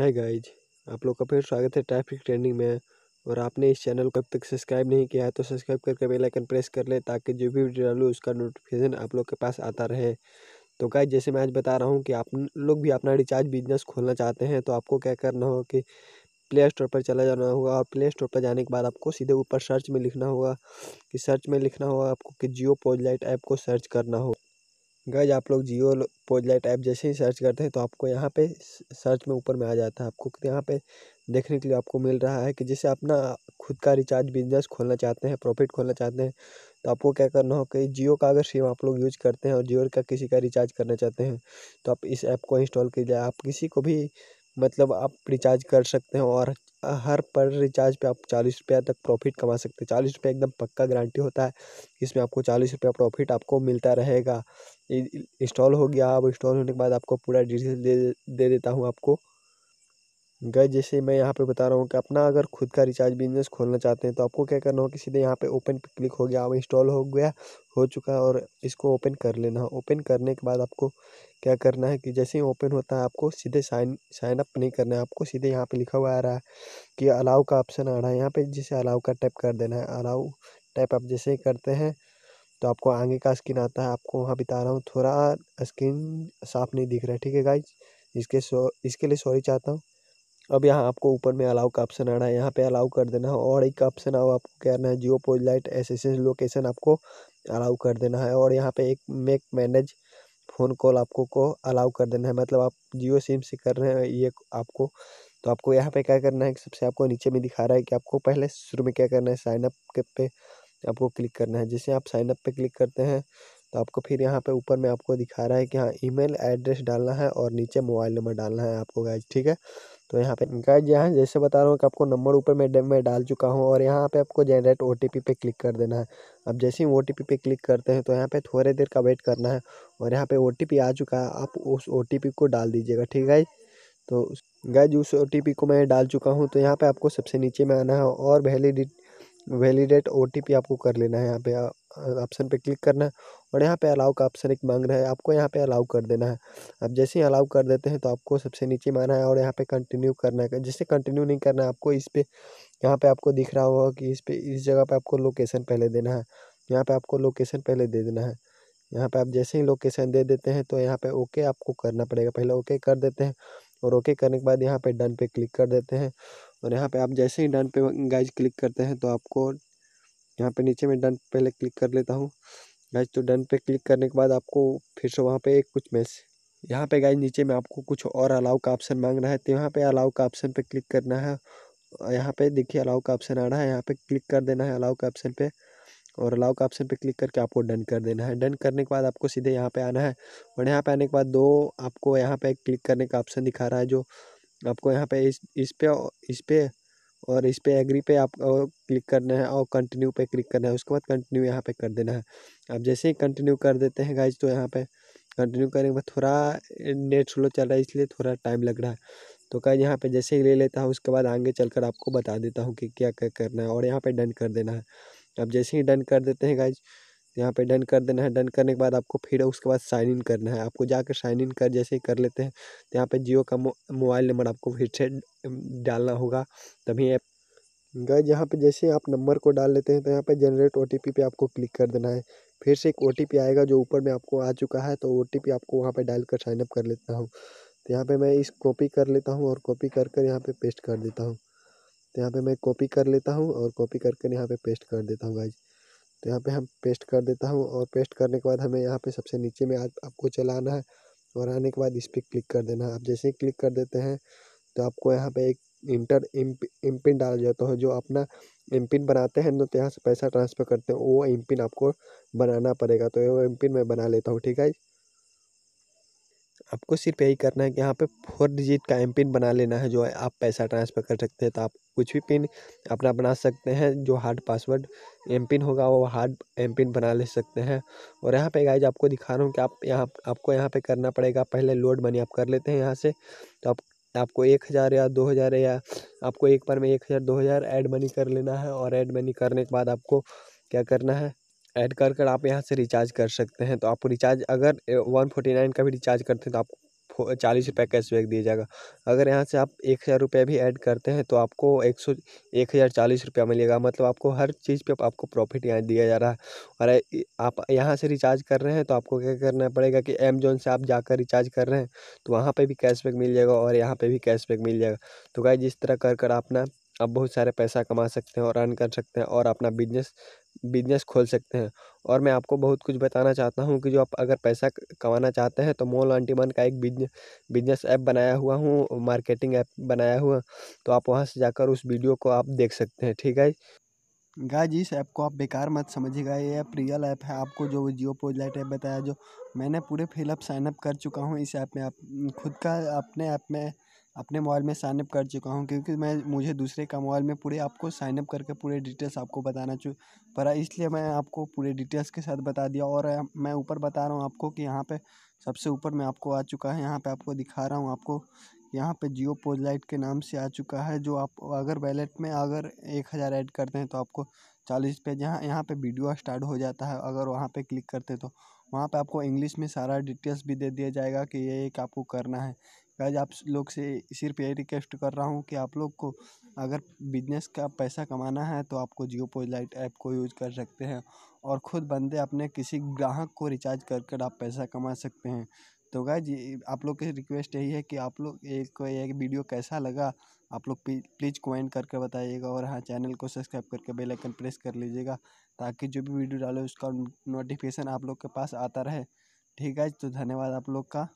है गाइज आप लोग का फिर स्वागत है ट्रैफिक ट्रेंडिंग में और आपने इस चैनल को अब तक सब्सक्राइब नहीं किया है तो सब्सक्राइब करके बेल आइकन प्रेस कर ले ताकि जो भी वीडियो डालू उसका नोटिफिकेशन आप लोग के पास आता रहे तो गाइज जैसे मैं आज बता रहा हूँ कि आप लोग भी अपना रिचार्ज बिजनेस खोलना चाहते हैं तो आपको क्या करना होगा कि प्ले स्टोर पर चला जाना होगा और प्ले स्टोर पर जाने के बाद आपको सीधे ऊपर सर्च में लिखना होगा कि सर्च में लिखना होगा आपको कि जियो पोजलाइट ऐप को सर्च करना होगा गज आप लोग जियो पोजलाइट ऐप जैसे ही सर्च करते हैं तो आपको यहाँ पे सर्च में ऊपर में आ जाता है आपको यहाँ पे देखने के लिए आपको मिल रहा है कि जैसे अपना खुद का रिचार्ज बिजनेस खोलना चाहते हैं प्रॉफिट खोलना चाहते हैं तो आपको क्या करना हो कि जियो का अगर सिम आप लोग यूज करते हैं और जियो का किसी का रिचार्ज करना चाहते हैं तो आप इस ऐप को इंस्टॉल कीजिए आप किसी को भी मतलब आप रिचार्ज कर सकते हैं और हर पर रिचार्ज पे आप चालीस रुपया तक प्रॉफिट कमा सकते हैं चालीस रुपया एकदम पक्का गारंटी होता है इसमें आपको चालीस रुपया प्रॉफिट आपको मिलता रहेगा इंस्टॉल हो गया अब इंस्टॉल होने के बाद आपको पूरा डिटेल दे दे देता हूँ आपको गए जैसे मैं यहाँ पे बता रहा हूँ कि अपना अगर खुद का रिचार्ज बिजनेस खोलना चाहते हैं तो आपको क्या करना हो कि सीधे यहाँ पे ओपन पे क्लिक हो गया अब इंस्टॉल हो गया हो चुका है और इसको ओपन कर लेना है ओपन करने के बाद आपको क्या करना है कि जैसे ही ओपन होता है आपको सीधे साइन साइन अप नहीं करना है आपको सीधे यहाँ पर लिखा हुआ आ रहा है कि अलाउ का ऑप्शन आ रहा है यहाँ पर जैसे अलाउ का टैप कर देना है अलाउ टैप आप जैसे ही करते हैं तो आपको आगे का स्किन आता है आपको वहाँ बिता रहा हूँ थोड़ा स्किन साफ नहीं दिख रहा है ठीक है गाइज इसके सो इसके लिए सॉरी चाहता हूँ अब यहाँ आपको ऊपर में अलाउ का ऑप्शन आ रहा है यहाँ पे अलाउ कर देना है और एक ऑप्शन अब आपको करना है जियो पोज पोलाइट एसेसेस लोकेशन आपको अलाउ कर देना है और यहाँ पे एक मेक मैनेज फ़ोन कॉल आपको को अलाउ कर देना है मतलब आप जियो सिम से कर रहे हैं ये आपको तो आपको यहाँ पे क्या करना है सबसे आपको नीचे में दिखा रहा है कि आपको पहले शुरू में क्या करना है साइनअप के पे आपको क्लिक करना है जैसे आप साइनअप पे क्लिक करते हैं तो आपको फिर यहाँ पे ऊपर में आपको दिखा रहा है कि हाँ ईमेल एड्रेस डालना है और नीचे मोबाइल नंबर डालना है आपको गाइज ठीक है तो यहाँ पे इनका यहाँ जैसे बता रहा हूँ कि आपको नंबर ऊपर मैं मैं डाल चुका हूँ और यहाँ पे आपको जनरेट ओ पे क्लिक कर देना है अब जैसे ही ओ पे क्लिक करते हैं तो यहाँ पे थोड़े देर का वेट करना है और यहाँ पे ओ आ चुका है आप उस ओ को डाल दीजिएगा ठीक है तो गाइज उस ओ को मैं डाल चुका हूँ तो यहाँ पर आपको सबसे नीचे में आना है और वैलिडिट वैलिडेट ओ आपको कर लेना है यहाँ पर ऑप्शन पे क्लिक करना है और यहाँ पे अलाउ का ऑप्शन एक मांग रहा है आपको यहाँ पे अलाउ कर देना है अब जैसे ही अलाउ कर देते हैं तो आपको सबसे नीचे माना है और यहाँ पे कंटिन्यू करना है जैसे कंटिन्यू नहीं करना है आपको इस पर यहाँ पर आपको दिख रहा होगा कि इस पर इस जगह पर आपको लोकेशन पहले देना है यहाँ पर आपको लोकेशन पहले दे देना है यहाँ पर आप जैसे ही लोकेशन दे देते हैं तो यहाँ पर ओके आपको करना पड़ेगा पहले ओके कर देते हैं और ओके करने के बाद यहाँ पे डन पे क्लिक कर देते हैं और यहाँ पे आप जैसे ही डन पे गाइज क्लिक करते हैं तो आपको यहाँ पे नीचे में डन पहले क्लिक कर लेता हूँ गाइज तो डन पे क्लिक करने के बाद आपको फिर से वहाँ पे कुछ मैस यहाँ पे गाइज नीचे में आपको कुछ और अलाउ का ऑप्शन मांग रहा है तो यहाँ पे अलाउ का ऑप्शन पे क्लिक करना है यहाँ पे देखिए अलाउ का ऑप्शन आ रहा है यहाँ पे क्लिक कर देना है अलाउ का ऑप्शन पे और अलाउ का ऑप्शन पे क्लिक करके आपको डन कर देना है डन करने के बाद आपको सीधे यहाँ पे आना है और यहाँ पे आने के बाद दो आपको यहाँ पे क्लिक करने का ऑप्शन दिखा रहा है जो आपको यहाँ पे इस इस पे इस पे और इस पर एग्री पे आप क्लिक करना है और कंटिन्यू पे क्लिक करना है उसके बाद कंटिन्यू यहाँ पे कर देना है अब जैसे ही कंटिन्यू कर देते हैं गाइज तो यहाँ पे कंटिन्यू करने के बाद थोड़ा नेट स्लो चल रहा है इसलिए थोड़ा टाइम लग रहा है तो गाइज यहाँ पे जैसे ही ले लेता हूँ उसके बाद आगे चल आपको बता देता हूँ कि क्या क्या करना है और यहाँ पर डन कर देना है अब जैसे ही डन कर देते हैं गाइज यहाँ पे डन कर देना है डन करने के बाद आपको फिर उसके बाद साइन इन करना है आपको जाकर साइन इन कर जैसे ही कर लेते हैं तो यहाँ पे जियो का मोबाइल नंबर आपको फिर से डालना होगा तभी ऐप गए यहाँ पे जैसे आप नंबर को डाल लेते हैं तो यहाँ पे जनरेट ओ पे आपको क्लिक कर देना है फिर से एक ओ आएगा जो ऊपर में आपको आ चुका है तो ओ आपको वहाँ पर डाल कर साइनअप कर लेता हूँ तो यहाँ पर मैं इस कॉपी कर लेता हूँ और कॉपी कर कर यहाँ पर पेस्ट कर देता हूँ तो यहाँ पर मैं कॉपी कर लेता हूँ और कॉपी कर कर यहाँ पर पेस्ट कर देता हूँ गाइज तो यहाँ पे हम पेस्ट कर देता हूँ और पेस्ट करने के बाद हमें यहाँ पे सबसे नीचे में आप, आपको चलाना है और आने के बाद इस पर क्लिक कर देना है आप जैसे ही क्लिक कर देते हैं तो आपको यहाँ पे एक इंटर एम पिन डाला जाता है जो अपना एम पिन बनाते हैं ना तो यहाँ से पैसा ट्रांसफ़र करते हैं वो एम पिन आपको बनाना पड़ेगा तो वो एम पिन मैं बना लेता हूँ ठीक है आपको सिर्फ यही करना है कि यहाँ पे फोर डिजिट का एम पिन बना लेना है जो आप पैसा ट्रांसफ़र कर सकते हैं तो आप कुछ भी पिन अपना बना सकते हैं जो हार्ड पासवर्ड एम पिन होगा वो हार्ड एम पिन बना ले सकते हैं और यहाँ पे गाइज आपको दिखा रहा हूँ कि आप यहाँ आपको यहाँ पे करना पड़ेगा पहले लोड मनी आप कर लेते हैं यहाँ से तो आप आपको एक हज़ार या दो हज़ार या आपको एक बार में एक हज़ार दो हज़ार ऐड मनी कर लेना है और ऐड मनी करने के बाद आपको क्या करना है ऐड कर कर आप यहाँ से रिचार्ज कर सकते हैं तो आप रिचार्ज अगर वन फोर्टी नाइन का भी रिचार्ज करते हैं तो आपको चालीस रुपये कैशबैक दिया जाएगा अगर यहाँ से आप एक हज़ार रुपये भी ऐड करते हैं तो आपको एक सौ एक हज़ार चालीस रुपया मिलेगा मतलब आपको हर चीज़ पे आपको प्रॉफिट यहाँ दिया जा रहा है और आप यहाँ से रिचार्ज कर रहे हैं तो आपको क्या करना पड़ेगा कि अमेजोन से आप जाकर रिचार्ज कर रहे हैं तो वहाँ पर भी कैशबैक मिल जाएगा और यहाँ पर भी कैशबैक मिल जाएगा तो गाय जिस तरह कर कर अपना आप बहुत सारे पैसा कमा सकते हैं और अर्न कर सकते हैं और अपना बिजनेस बिजनेस खोल सकते हैं और मैं आपको बहुत कुछ बताना चाहता हूँ कि जो आप अगर पैसा कमाना चाहते हैं तो मोल आंटी वन का एक बिजनेस बिजनेस ऐप बनाया हुआ हूँ मार्केटिंग ऐप बनाया हुआ तो आप वहाँ से जाकर उस वीडियो को आप देख सकते हैं ठीक है गाय इस ऐप को आप बेकार मत समझिएगा ये ऐप रियल ऐप है आपको जो जियो पोजलाइट ऐप बताया जो मैंने पूरे फिलअप साइनअप कर चुका हूँ इस ऐप में आप खुद का अपने ऐप में अपने मोबाइल में साइनअप कर चुका हूँ क्योंकि मैं मुझे दूसरे का मोबाइल में पूरे आपको साइनअप करके पूरे डिटेल्स आपको बताना चु पड़ा इसलिए मैं आपको पूरे डिटेल्स के साथ बता दिया और मैं ऊपर बता रहा हूँ आपको कि यहाँ पे सबसे ऊपर मैं आपको आ चुका है यहाँ पे आपको दिखा रहा हूँ आपको यहाँ पे जियो पोजलाइट के नाम से आ चुका है जो आप अगर वैलेट में अगर एक हज़ार ऐड करते हैं तो आपको चालीस पे जहाँ यहाँ पे वीडियो स्टार्ट हो जाता है अगर वहाँ पे क्लिक करते हैं तो वहाँ पे आपको इंग्लिश में सारा डिटेल्स भी दे दिया जाएगा कि ये एक आपको करना है गाइस आप लोग से सिर्फ यही रिक्वेस्ट कर रहा हूँ कि आप लोग को अगर बिजनेस का पैसा कमाना है तो आपको जियो पोलाइट ऐप को यूज़ कर सकते हैं और ख़ुद बंदे अपने किसी ग्राहक को रिचार्ज कर कर आप पैसा कमा सकते हैं तो गाइज आप लोग की रिक्वेस्ट यही है कि आप लोग एक एक वीडियो कैसा लगा आप लोग प्लीज़ कमेंट करके बताइएगा और हाँ चैनल को सब्सक्राइब करके बेल आइकन प्रेस कर लीजिएगा ताकि जो भी वीडियो डाले उसका नोटिफिकेशन आप लोग के पास आता रहे ठीक है तो धन्यवाद आप लोग का